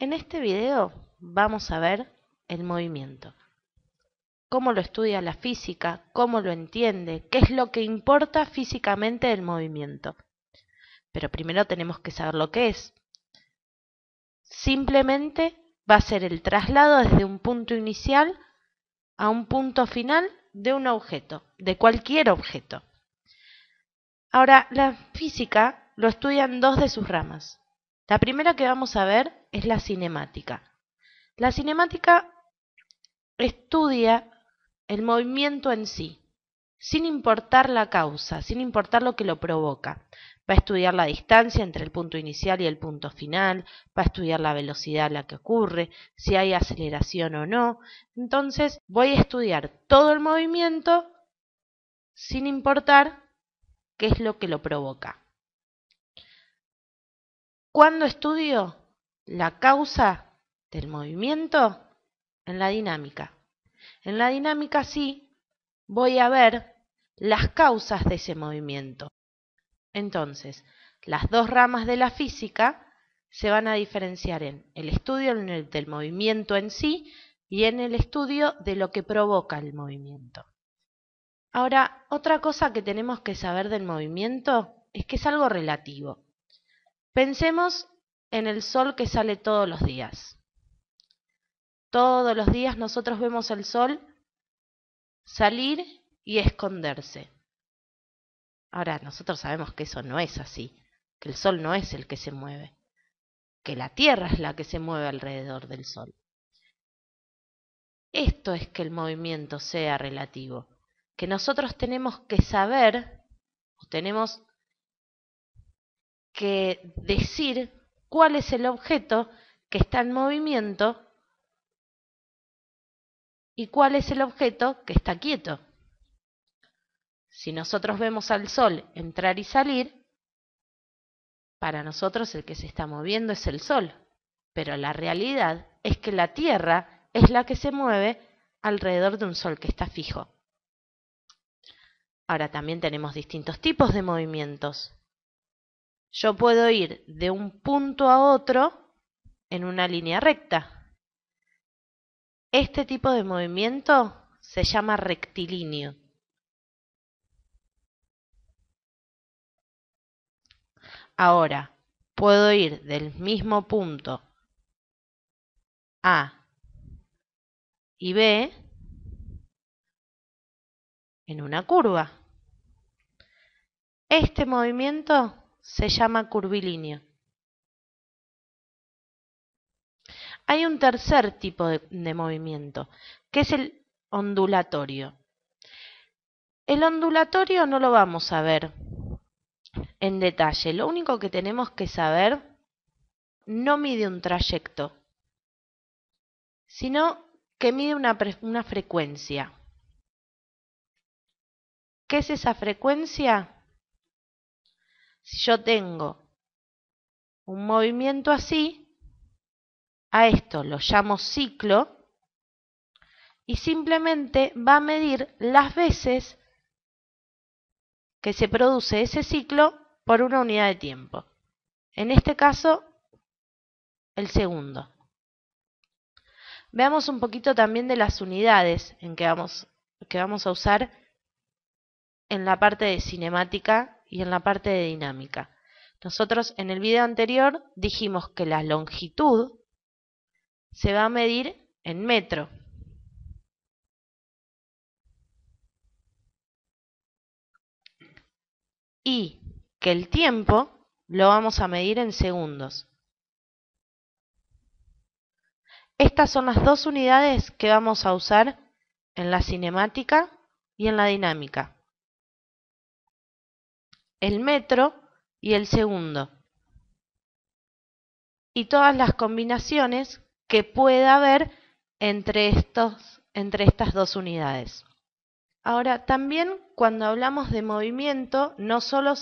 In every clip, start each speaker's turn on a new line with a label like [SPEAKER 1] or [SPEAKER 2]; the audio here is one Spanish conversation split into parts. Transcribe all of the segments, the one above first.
[SPEAKER 1] En este video vamos a ver el movimiento. Cómo lo estudia la física, cómo lo entiende, qué es lo que importa físicamente el movimiento. Pero primero tenemos que saber lo que es. Simplemente va a ser el traslado desde un punto inicial a un punto final de un objeto, de cualquier objeto. Ahora, la física lo estudian dos de sus ramas. La primera que vamos a ver es la cinemática. La cinemática estudia el movimiento en sí, sin importar la causa, sin importar lo que lo provoca. Va a estudiar la distancia entre el punto inicial y el punto final, va a estudiar la velocidad a la que ocurre, si hay aceleración o no. Entonces voy a estudiar todo el movimiento sin importar qué es lo que lo provoca. ¿Cuándo estudio? la causa del movimiento en la dinámica. En la dinámica sí voy a ver las causas de ese movimiento. Entonces, las dos ramas de la física se van a diferenciar en el estudio del movimiento en sí y en el estudio de lo que provoca el movimiento. Ahora, otra cosa que tenemos que saber del movimiento es que es algo relativo. Pensemos en el sol que sale todos los días. Todos los días nosotros vemos el sol salir y esconderse. Ahora, nosotros sabemos que eso no es así, que el sol no es el que se mueve, que la Tierra es la que se mueve alrededor del sol. Esto es que el movimiento sea relativo, que nosotros tenemos que saber, tenemos que decir cuál es el objeto que está en movimiento y cuál es el objeto que está quieto. Si nosotros vemos al Sol entrar y salir, para nosotros el que se está moviendo es el Sol, pero la realidad es que la Tierra es la que se mueve alrededor de un Sol que está fijo. Ahora también tenemos distintos tipos de movimientos. Yo puedo ir de un punto a otro en una línea recta. Este tipo de movimiento se llama rectilíneo. Ahora, puedo ir del mismo punto A y B en una curva. Este movimiento se llama curvilínea. Hay un tercer tipo de, movimiento, que es el ondulatorio. El ondulatorio no lo vamos a ver en detalle. Lo único que tenemos que saber, no mide un trayecto, sino que mide una frecuencia. ¿Qué es esa frecuencia? Si yo tengo un movimiento así, a esto lo llamo ciclo y simplemente va a medir las veces que se produce ese ciclo por una unidad de tiempo. En este caso, el segundo. Veamos un poquito también de las unidades en que, vamos, que vamos a usar en la parte de cinemática y en la parte de dinámica. Nosotros en el video anterior dijimos que la longitud se va a medir en metro. Y que el tiempo lo vamos a medir en segundos. Estas son las dos unidades que vamos a usar en la cinemática y en la dinámica el metro y el segundo. Y todas las combinaciones que pueda haber entre, estos, entre estas dos unidades. Ahora, también cuando hablamos de movimiento, no solo,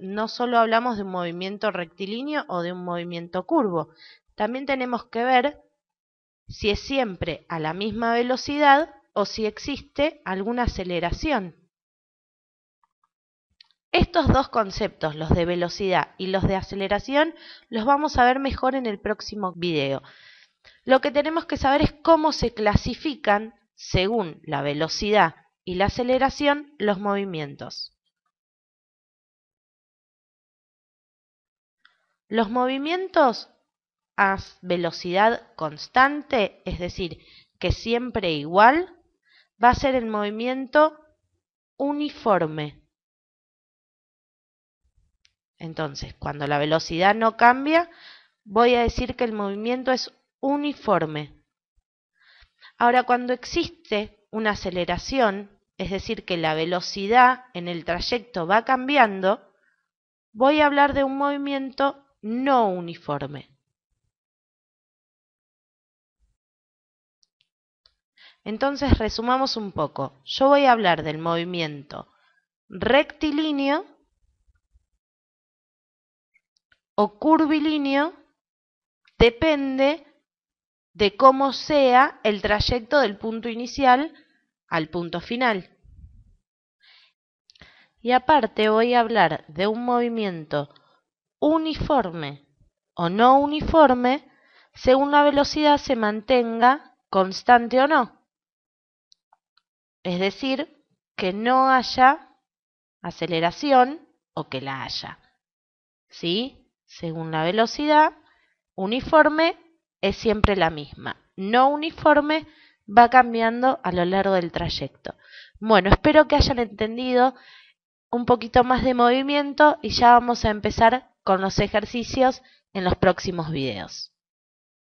[SPEAKER 1] no solo hablamos de un movimiento rectilíneo o de un movimiento curvo, también tenemos que ver si es siempre a la misma velocidad o si existe alguna aceleración. Estos dos conceptos, los de velocidad y los de aceleración, los vamos a ver mejor en el próximo video. Lo que tenemos que saber es cómo se clasifican, según la velocidad y la aceleración, los movimientos. Los movimientos a velocidad constante, es decir, que siempre igual, va a ser el movimiento uniforme. Entonces, cuando la velocidad no cambia, voy a decir que el movimiento es uniforme. Ahora, cuando existe una aceleración, es decir, que la velocidad en el trayecto va cambiando, voy a hablar de un movimiento no uniforme. Entonces resumamos un poco. Yo voy a hablar del movimiento rectilíneo o curvilíneo depende de cómo sea el trayecto del punto inicial al punto final. Y aparte voy a hablar de un movimiento uniforme o no uniforme según la velocidad se mantenga constante o no. Es decir, que no haya aceleración o que la haya. ¿Sí? según la velocidad, uniforme es siempre la misma. No uniforme va cambiando a lo largo del trayecto. Bueno, espero que hayan entendido un poquito más de movimiento y ya vamos a empezar con los ejercicios en los próximos videos.